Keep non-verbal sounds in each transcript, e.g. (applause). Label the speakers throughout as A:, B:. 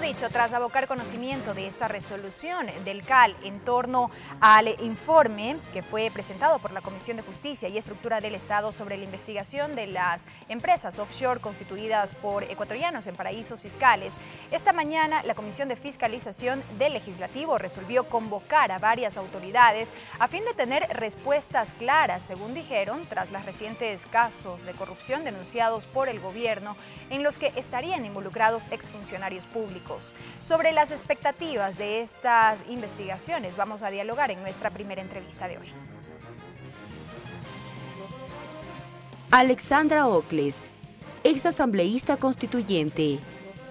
A: dicho, tras abocar conocimiento de esta resolución del CAL en torno al informe que fue presentado por la Comisión de Justicia y Estructura del Estado sobre la investigación de las empresas offshore constituidas por ecuatorianos en paraísos fiscales, esta mañana la Comisión de Fiscalización del Legislativo resolvió convocar a varias autoridades a fin de tener respuestas claras, según dijeron, tras los recientes casos de corrupción denunciados por el gobierno en los que estarían involucrados exfuncionarios públicos. Sobre las expectativas de estas investigaciones vamos a dialogar en nuestra primera entrevista de hoy. Alexandra Ocles, ex asambleísta constituyente,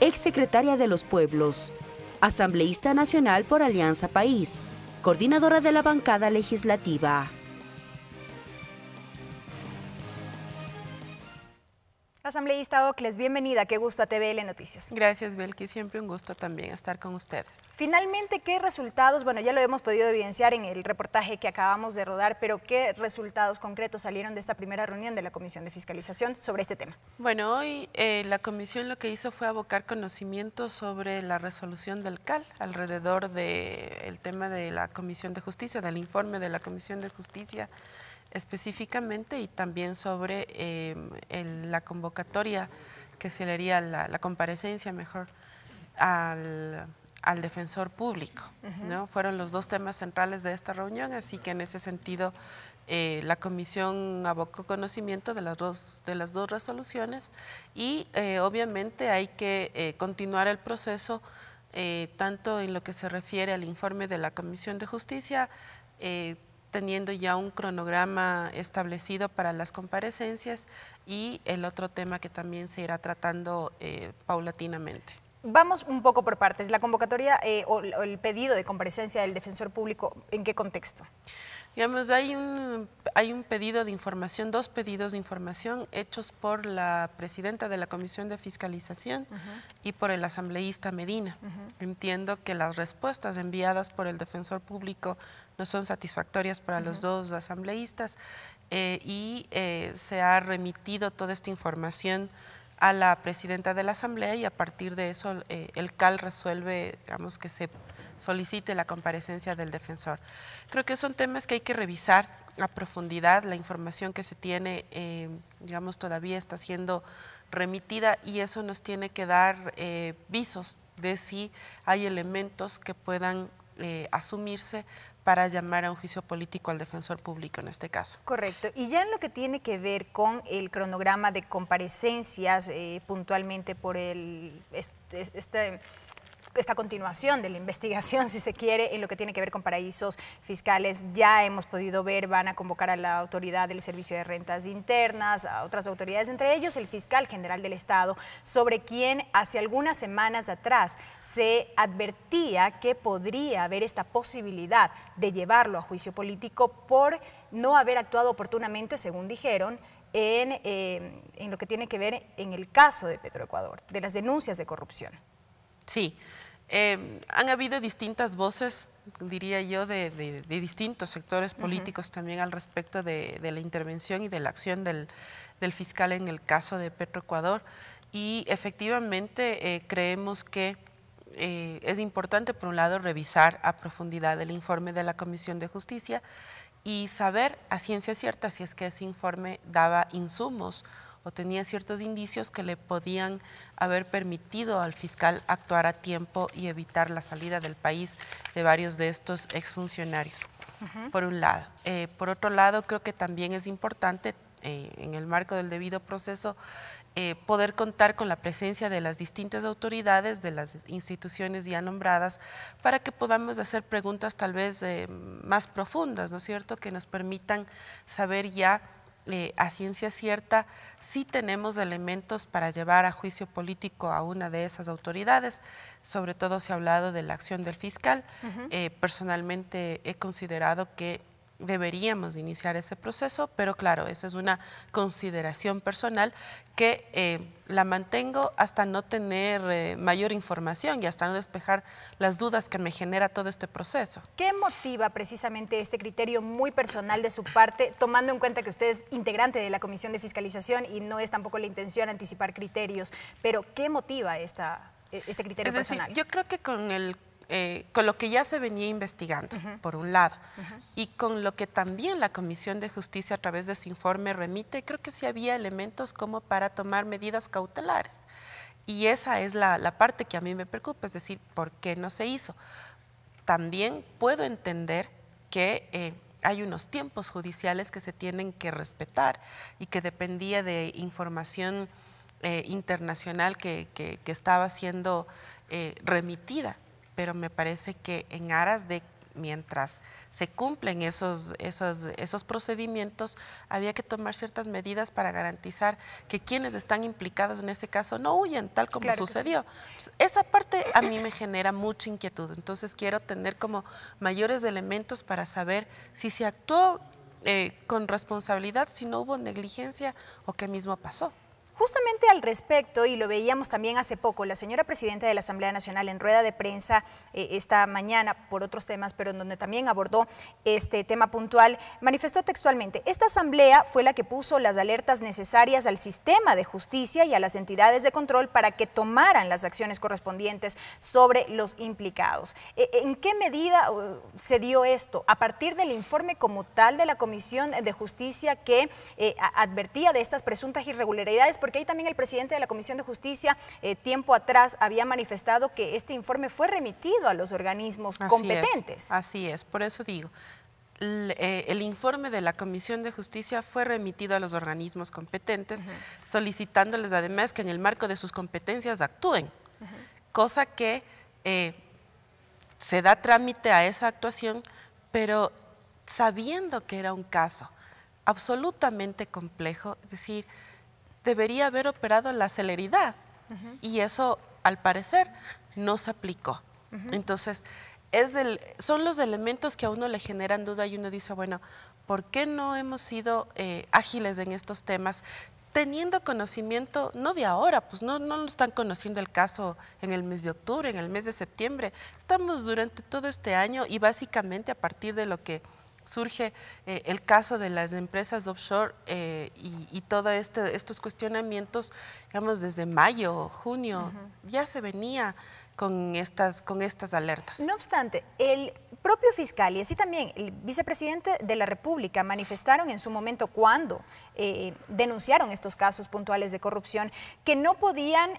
A: ex secretaria de los pueblos, asambleísta nacional por Alianza País, coordinadora de la bancada legislativa. Asambleísta Ocles, bienvenida, qué gusto a TVL Noticias. Gracias, Belki, siempre un gusto también estar con ustedes. Finalmente, ¿qué resultados? Bueno, ya lo hemos podido evidenciar en el reportaje que acabamos de rodar, pero ¿qué resultados concretos salieron de esta primera reunión de la Comisión de Fiscalización sobre este tema?
B: Bueno, hoy eh, la Comisión lo que hizo fue abocar conocimiento sobre la resolución del CAL alrededor del tema de la Comisión de Justicia, del informe de la Comisión de Justicia específicamente y también sobre em, la convocatoria que se le haría, la, comparecencia mejor, al, defensor público. ¿no? Fueron los dos temas centrales de esta reunión, así que en ese sentido eh, la comisión abocó conocimiento de las dos, de las dos resoluciones y eh, obviamente hay que eh, continuar el proceso tanto en lo que se refiere al informe de la Comisión de Justicia, teniendo ya un cronograma establecido para las comparecencias y el otro tema que también se irá tratando eh, paulatinamente.
A: Vamos un poco por partes. La convocatoria eh, o, el pedido de comparecencia del defensor público, ¿en qué contexto?
B: Digamos, hay un, hay un pedido de información, dos pedidos de información hechos por la presidenta de la Comisión de Fiscalización y por el asambleísta Medina. Entiendo que las respuestas enviadas por el defensor público no son satisfactorias para los dos asambleístas eh, y eh, se ha remitido toda esta información a la presidenta de la Asamblea y a partir de eso eh, el CAL resuelve, digamos, que se solicite la comparecencia del defensor. Creo que son temas que hay que revisar a profundidad, la información que se tiene, eh, digamos, todavía está siendo remitida y eso nos tiene que dar eh, visos de si hay elementos que puedan asumirse para llamar a un juicio político al defensor público en este caso.
A: Correcto. Y ya en lo que tiene que ver con el cronograma de comparecencias eh, puntualmente por el este, este esta continuación de la investigación, (laughs) si se quiere, en lo que tiene que ver con paraísos fiscales. Ya hemos podido ver, van a convocar a la autoridad del Servicio de Rentas Internas, a otras autoridades, entre ellos el fiscal general del Estado, sobre quien hace algunas semanas atrás se advertía que podría haber esta posibilidad de llevarlo a juicio político por no haber actuado oportunamente, según dijeron, en, eh, lo que tiene que ver en el caso de Petroecuador, de las denuncias de corrupción. Sí, Em, han habido distintas voces, diría yo, de, distintos
B: sectores políticos también al respecto de, la intervención y de la acción del, fiscal en el caso de Petroecuador. Y efectivamente eh, creemos que eh, es importante, por un lado, revisar a profundidad el informe de la Comisión de Justicia y saber a ciencia cierta si es que ese informe daba insumos o tenía ciertos indicios que le podían haber permitido al fiscal actuar a tiempo y evitar la salida del país de varios de estos exfuncionarios, por un lado. Eh, por otro lado, creo que también es importante, eh, en el marco del debido proceso, eh, poder contar con la presencia de las distintas autoridades, de las instituciones ya nombradas, para que podamos hacer preguntas tal vez más profundas, ¿no es cierto?, que nos permitan saber ya eh, a ciencia cierta sí tenemos elementos para llevar a juicio político a una de esas autoridades, sobre todo se ha hablado de la acción del fiscal. Eh, personalmente he considerado que deberíamos iniciar ese proceso, pero claro, esa es una consideración personal que eh, la mantengo hasta no tener eh, mayor información y hasta no despejar las dudas que me genera todo este proceso.
A: ¿Qué motiva precisamente este criterio muy personal de su parte, tomando en cuenta que usted es integrante de la Comisión de Fiscalización y no es tampoco la intención anticipar criterios, pero ¿qué motiva e-, este criterio personal?
B: Yo creo que con el eh, con lo que ya se venía investigando, por un lado, y con lo que también la Comisión de Justicia a través de su informe remite, creo que sí había elementos como para tomar medidas cautelares. Y esa es la, parte que a mí me preocupa, es decir, ¿por qué no se hizo? También puedo entender que... Eh, hay unos tiempos judiciales que se tienen que respetar y que dependía de información eh, internacional que, estaba siendo remitida pero me parece que en aras de mientras se cumplen esos, esos, esos, procedimientos, había que tomar ciertas medidas para garantizar que quienes están implicados en ese caso no huyen, tal como sucedió. Pues, esa parte a mí me genera mucha inquietud, entonces quiero tener como mayores elementos para saber
A: si se actuó eh, con responsabilidad, si no hubo negligencia o qué mismo pasó. Justamente al respecto, y lo veíamos también hace poco, la señora presidenta de la Asamblea Nacional en rueda de prensa eh, esta mañana por otros temas, pero en donde también abordó este tema puntual, manifestó textualmente, esta Asamblea fue la que puso las alertas necesarias al sistema de justicia y a las entidades de control para que tomaran las acciones correspondientes sobre los implicados. E, ¿En qué medida uh, se dio esto? A partir del informe como tal de la Comisión de Justicia que eh, advertía de estas presuntas irregularidades, que ahí también el presidente de la Comisión de Justicia eh, tiempo atrás había manifestado que este informe fue remitido a los organismos competentes.
B: así es, por eso digo. Eh, el, informe de la Comisión de Justicia fue remitido a los organismos competentes, solicitándoles además que en el marco de sus competencias actúen, cosa que eh, se da trámite a esa actuación, pero sabiendo que era un caso absolutamente complejo, es decir, debería haber operado la celeridad y eso al parecer no se aplicó. Entonces, es son los elementos que a uno le generan duda y uno dice, bueno, ¿por qué no hemos sido eh, ágiles en estos temas? teniendo conocimiento, no de ahora, pues no, no lo están conociendo el caso en el mes de octubre, en el mes de septiembre. Estamos durante todo este año y básicamente a partir de lo que surge eh, el caso de las empresas offshore eh, y, todos este, estos cuestionamientos, digamos, desde mayo, junio, ya se venía con estas, con estas alertas.
A: No obstante, el propio fiscal y así también el vicepresidente de la República manifestaron en su momento cuando eh, denunciaron estos casos puntuales de corrupción que no podían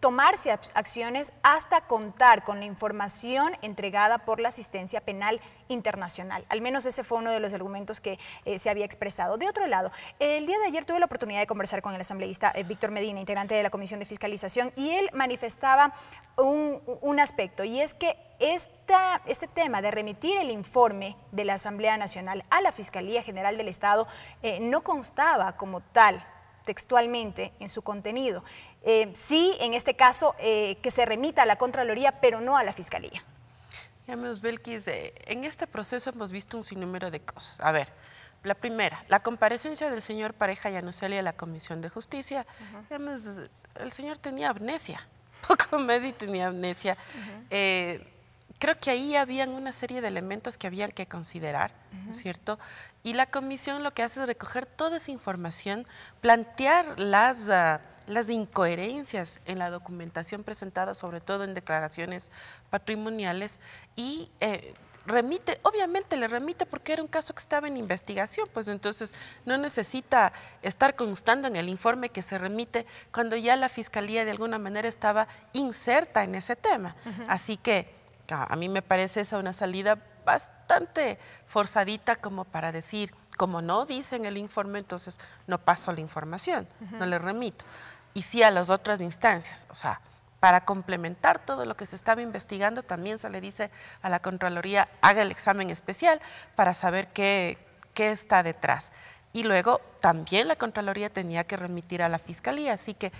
A: tomarse acciones hasta contar con la información entregada por la asistencia penal internacional. Al menos ese fue uno de los argumentos que eh, se había expresado. De otro lado, el día de ayer tuve la oportunidad de conversar con el asambleísta eh, Víctor Medina, integrante de la Comisión de Fiscalización, y él manifestaba un, aspecto, y es que este tema de remitir el informe de la Asamblea Nacional a la Fiscalía General del Estado eh, no constaba como tal textualmente en su contenido. Eh, sí, en este caso, eh, que se remita a la Contraloría, pero no a la Fiscalía.
B: me Belkis, eh, en este proceso hemos visto un sinnúmero de cosas. A ver, la primera, la comparecencia del señor Pareja Yanuseli a la Comisión de Justicia. el señor tenía amnesia, (laughs) poco más y tenía amnesia creo que ahí habían una serie de elementos que habían que considerar, ¿cierto? Y la comisión lo que hace es recoger toda esa información, plantear las, ah, las incoherencias en la documentación presentada, sobre todo en declaraciones patrimoniales, y eh, remite, obviamente le remite porque era un caso que estaba en investigación, pues entonces no necesita estar constando en el informe que se remite cuando ya la fiscalía de alguna manera estaba inserta en ese tema. Así que a mí me parece esa una salida bastante forzadita como para decir, como no dice el informe, entonces no paso la información, no le remito. Y sí a las otras instancias, o sea, para complementar todo lo que se estaba investigando, también se le dice a la Contraloría, haga el examen especial para saber qué, está detrás. Y luego también la Contraloría tenía que remitir a la Fiscalía, así que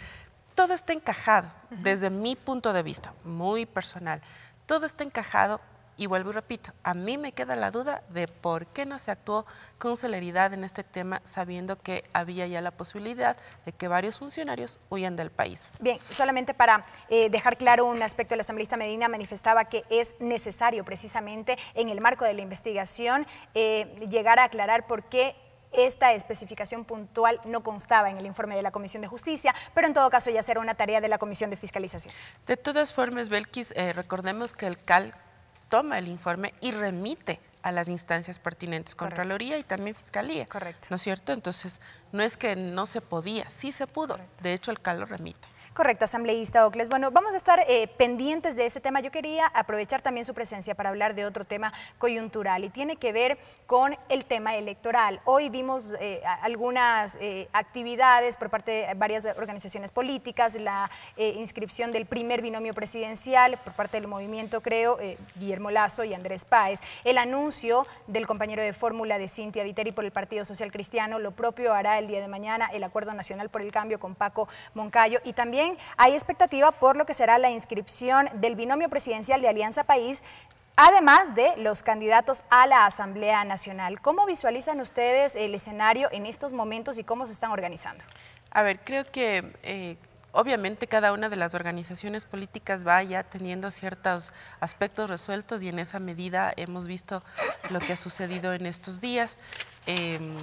B: todo está encajado desde mi punto de vista, muy personal. Todo está encajado y vuelvo y repito, a mí me queda la duda de por qué no se actuó con celeridad en este tema, sabiendo que había ya la posibilidad de que varios funcionarios huyan del país.
A: Bien, solamente para eh, dejar claro un aspecto, el asambleísta Medina manifestaba que es necesario precisamente en el marco de la investigación eh, llegar a aclarar por qué esta especificación puntual no constaba en el informe de la Comisión de Justicia, pero en todo caso ya será una tarea de la Comisión de Fiscalización.
B: De todas formas, Belkis, eh, recordemos que el CAL toma el informe y remite a las instancias pertinentes, Contraloría y también Fiscalía. Correcto. ¿No es cierto? Entonces, no es que no se podía, sí se pudo. De hecho, el CAL lo remite.
A: Correcto, asambleísta Ocles. Bueno, vamos a estar eh, pendientes de ese tema. Yo quería aprovechar también su presencia para hablar de otro tema coyuntural y tiene que ver con el tema electoral. Hoy vimos eh, algunas eh, actividades por parte de varias organizaciones políticas, la inscripción del primer binomio presidencial por parte del movimiento, creo, Guillermo Lazo y Andrés Páez, el anuncio del compañero de fórmula de Cintia Viteri por el Partido Social Cristiano, lo propio hará el día de mañana el Acuerdo Nacional por el Cambio con Paco Moncayo y también hay expectativa por lo que será la inscripción del binomio presidencial de Alianza País, además de los candidatos a la Asamblea Nacional. ¿Cómo visualizan ustedes el escenario en estos momentos y cómo se están organizando?
B: A ver, creo que... Eh, obviamente cada una de las organizaciones políticas vaya teniendo ciertos aspectos resueltos y en esa medida hemos visto lo que ha sucedido en estos días. Em,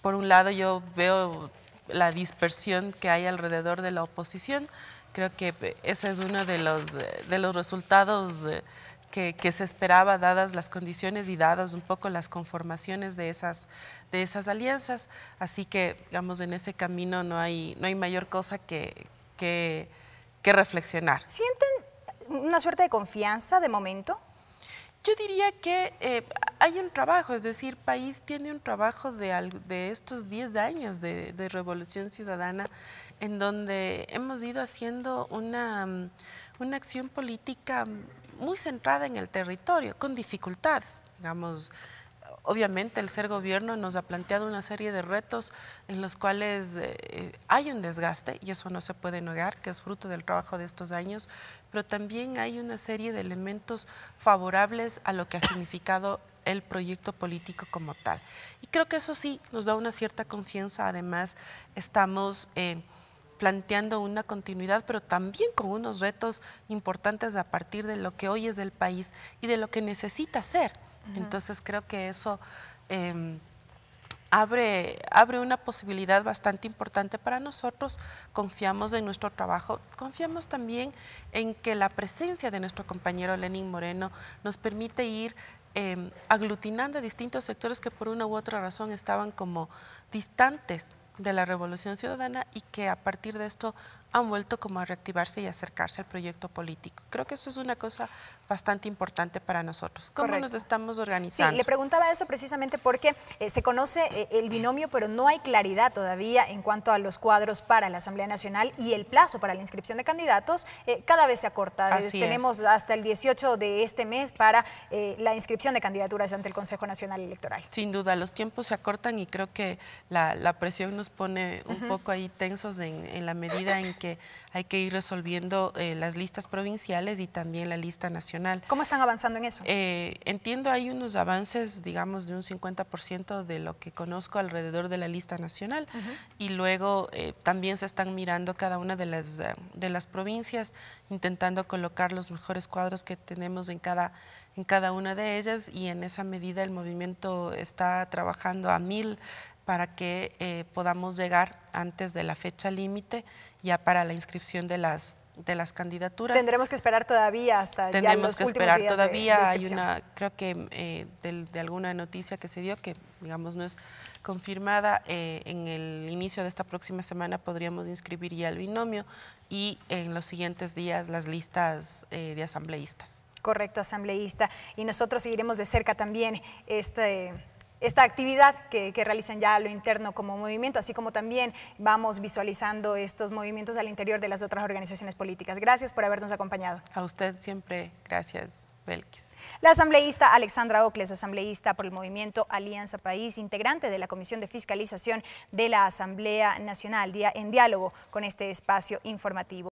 B: por un lado yo veo la dispersión que hay alrededor de la oposición. Creo que eh, ese es uno de los, eh, de los resultados eh, que, se esperaba dadas las condiciones y dadas un poco las conformaciones de esas, de esas alianzas. Así que, digamos, en ese camino no hay, no hay mayor cosa que, que reflexionar.
A: ¿Sienten una suerte de confianza de momento? Yo diría que eh, hay un
B: trabajo, es decir, País tiene un trabajo de, de estos 10 años de, Revolución Ciudadana en donde hemos ido haciendo una, una acción política muy centrada en el territorio, con dificultades, digamos, Obviamente el ser gobierno nos ha planteado una serie de retos en los cuales eh, hay un desgaste, y eso no se puede negar, que es fruto del trabajo de estos años, pero también hay una serie de elementos favorables a lo que ha significado el proyecto político como tal. Y creo que eso sí nos da una cierta confianza, además estamos... Eh, planteando una continuidad, pero también con unos retos importantes a partir de lo que hoy es el país y de lo que necesita ser. Entonces creo que eso em, abre, una posibilidad bastante importante para nosotros. Confiamos en nuestro trabajo, confiamos también en que la presencia de nuestro compañero Lenin Moreno nos permite ir em, aglutinando distintos sectores que por una u otra razón estaban como distantes de la Revolución Ciudadana y que a partir de esto han vuelto como a reactivarse y acercarse al proyecto político. Creo que eso es una cosa bastante importante para nosotros. ¿Cómo nos
A: estamos organizando? Sí, le preguntaba eso precisamente porque eh, se conoce eh, el binomio, pero no hay claridad todavía en cuanto a los cuadros para la Asamblea Nacional y el plazo para la inscripción de candidatos eh, cada vez se acorta. Tenemos hasta el 18 de este mes para la inscripción de candidaturas ante el Consejo Nacional Electoral.
B: Sin duda, los tiempos se acortan y creo que la, presión nos pone un poco ahí tensos en la medida en que que hay que ir resolviendo eh, las listas provinciales y también la lista nacional. ¿Cómo están avanzando en eso? Eh, entiendo, hay unos avances, digamos, de un 50% de lo que conozco alrededor de la lista nacional y luego eh, también se están mirando cada una de las, de las provincias, intentando colocar los mejores cuadros que tenemos en cada en cada una de ellas y en esa medida el movimiento está trabajando a mil para que eh, podamos llegar antes de la fecha límite ya para la inscripción de las de las candidaturas. Tendremos que
A: esperar todavía hasta Tendremos ya los que esperar todavía. Hay una,
B: creo que eh, de, alguna noticia que se dio que, digamos, no es confirmada. Eh, en el inicio de esta próxima semana podríamos inscribir ya el binomio y en los siguientes días las listas de asambleístas.
A: Correcto, asambleísta. Y nosotros seguiremos de cerca también este esta actividad que, realizan ya lo interno como movimiento, así como también vamos visualizando estos movimientos al interior de las otras organizaciones políticas. Gracias por habernos acompañado. A
B: usted siempre, gracias. Belkis.
A: La asambleísta Alexandra Ocles, asambleísta por el movimiento Alianza País, integrante de la Comisión de Fiscalización de la Asamblea Nacional, día en diálogo con este espacio informativo.